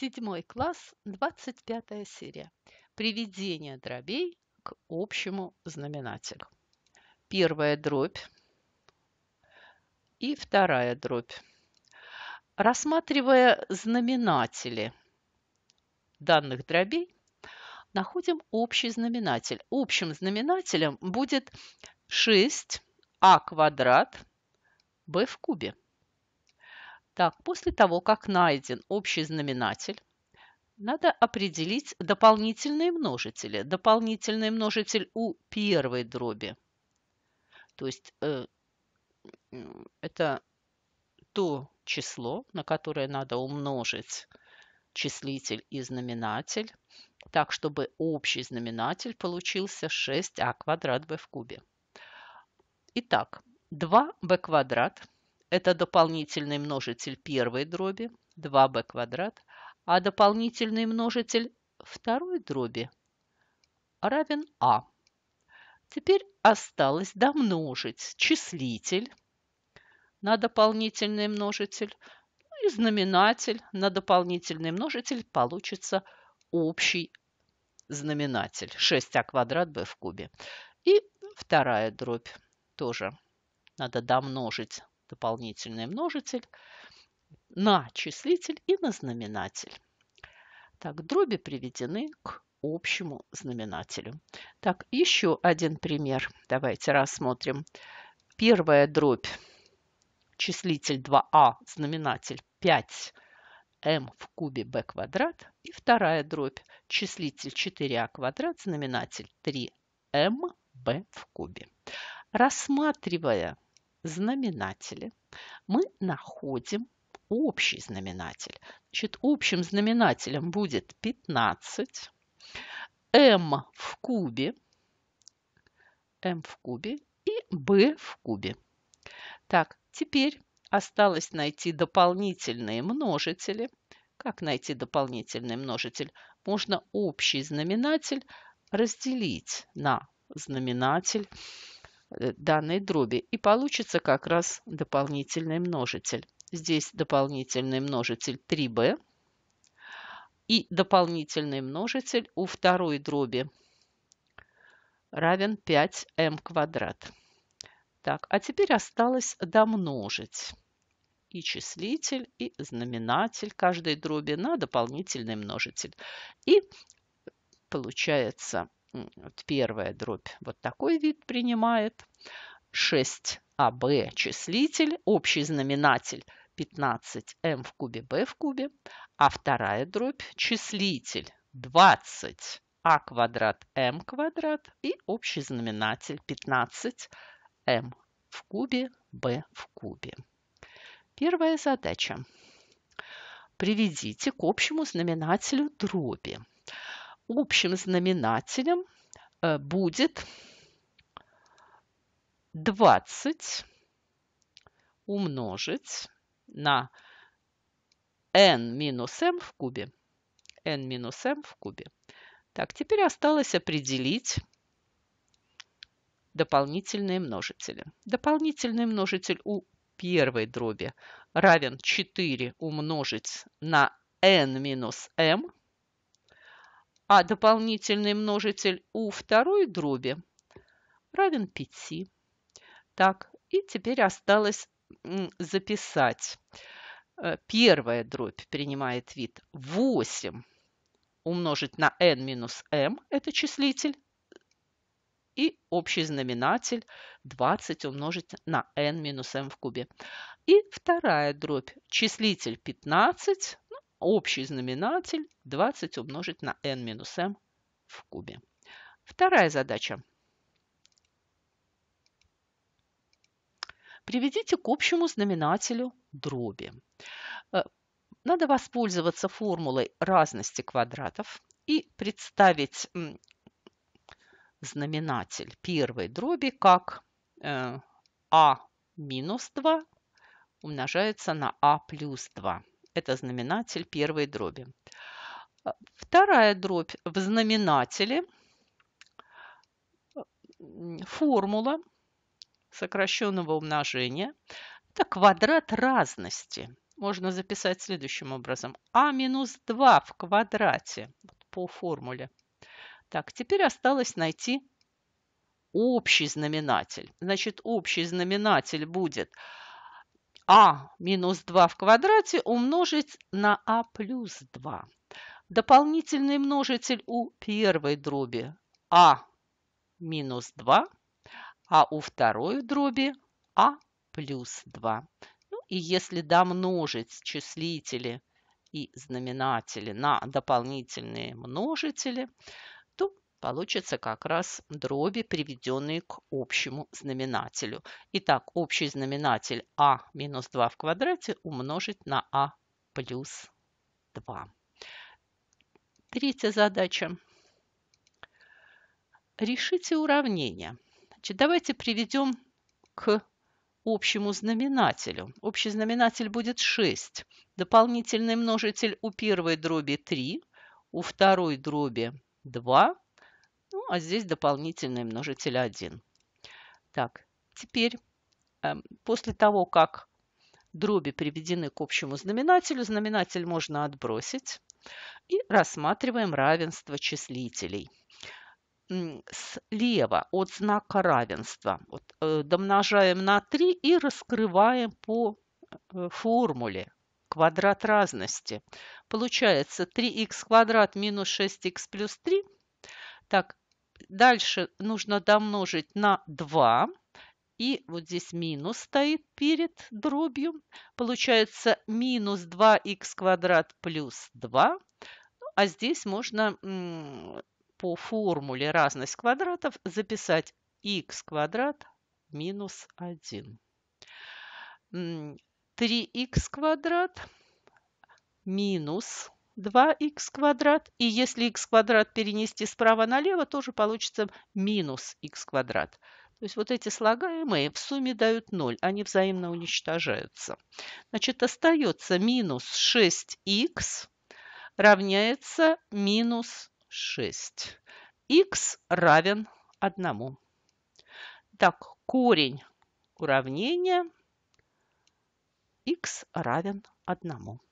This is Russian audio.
Седьмой класс, 25 серия. Приведение дробей к общему знаменателю. Первая дробь и вторая дробь. Рассматривая знаменатели данных дробей, находим общий знаменатель. Общим знаменателем будет 6а квадрат b в кубе. Так, после того, как найден общий знаменатель, надо определить дополнительные множители. Дополнительный множитель у первой дроби. То есть э, это то число, на которое надо умножить числитель и знаменатель, так, чтобы общий знаменатель получился 6а квадрат b в кубе. Итак, 2b квадрат – это дополнительный множитель первой дроби 2b квадрат, а дополнительный множитель второй дроби равен а. Теперь осталось домножить числитель на дополнительный множитель ну и знаменатель на дополнительный множитель получится общий знаменатель 6а квадрат b в кубе. И вторая дробь тоже надо домножить дополнительный множитель на числитель и на знаменатель. Так, дроби приведены к общему знаменателю. Так, еще один пример. Давайте рассмотрим. Первая дробь. Числитель 2а, а, знаменатель 5 m в кубе b квадрат. И вторая дробь. Числитель 4a а квадрат, знаменатель 3 mb в кубе. Рассматривая знаменатели мы находим общий знаменатель. Значит, общим знаменателем будет 15. m в кубе, m в кубе и b в кубе. Так, теперь осталось найти дополнительные множители. Как найти дополнительный множитель? Можно общий знаменатель разделить на знаменатель Э, данной дроби, и получится как раз дополнительный множитель. Здесь дополнительный множитель 3b и дополнительный множитель у второй дроби равен 5m квадрат. Так, а теперь осталось домножить и числитель, и знаменатель каждой дроби на дополнительный множитель. И получается вот первая дробь вот такой вид принимает. 6АБ числитель, общий знаменатель 15М в кубе b в кубе, а вторая дробь числитель 20 а квадрат m квадрат и общий знаменатель 15m в кубе b в кубе. Первая задача. Приведите к общему знаменателю дроби общим знаменателем э, будет 20 умножить на n минус m в кубе. n минус m в кубе. Так, теперь осталось определить дополнительные множители. Дополнительный множитель у первой дроби равен 4 умножить на n минус m а дополнительный множитель у второй дроби равен 5. Так, и теперь осталось записать. Э, первая дробь принимает вид 8 умножить на n минус m, это числитель, и общий знаменатель 20 умножить на n минус m в кубе. И вторая дробь, числитель 15 Общий знаменатель 20 умножить на n минус m в кубе. Вторая задача. Приведите к общему знаменателю дроби. Э, надо воспользоваться формулой разности квадратов и представить знаменатель первой дроби как э, а минус 2 умножается на а плюс 2. Это знаменатель первой дроби. А, вторая дробь в знаменателе. Формула сокращенного умножения. Это квадрат разности. Можно записать следующим образом. А минус 2 в квадрате по формуле. Так, теперь осталось найти общий знаменатель. Значит, общий знаменатель будет а минус 2 в квадрате умножить на а плюс 2. Дополнительный множитель у первой дроби а минус 2, а у второй дроби а плюс 2. Ну, и если домножить числители и знаменатели на дополнительные множители, Получится как раз дроби, приведенные к общему знаменателю. Итак, общий знаменатель а минус 2 в квадрате умножить на а плюс 2. Третья задача. Решите уравнение. Значит, давайте приведем к общему знаменателю. Общий знаменатель будет 6. Дополнительный множитель у первой дроби 3, у второй дроби 2, ну, а здесь дополнительный множитель 1. Так, теперь эм, после того, как дроби приведены к общему знаменателю, знаменатель можно отбросить. И рассматриваем равенство числителей. Слева от знака равенства вот, э, домножаем на 3 и раскрываем по э, формуле квадрат разности. Получается 3х квадрат минус 6х плюс 3 так, дальше нужно домножить на 2. И вот здесь минус стоит перед дробью. Получается минус 2х квадрат плюс 2. Ну, а здесь можно по формуле разность квадратов записать х квадрат минус 1. 3х квадрат минус 2х квадрат. И если х квадрат перенести справа налево, тоже получится минус х квадрат. То есть вот эти слагаемые в сумме дают 0, они взаимно уничтожаются. Значит, остается минус 6х равняется минус 6. х равен 1. Так, корень уравнения х равен 1.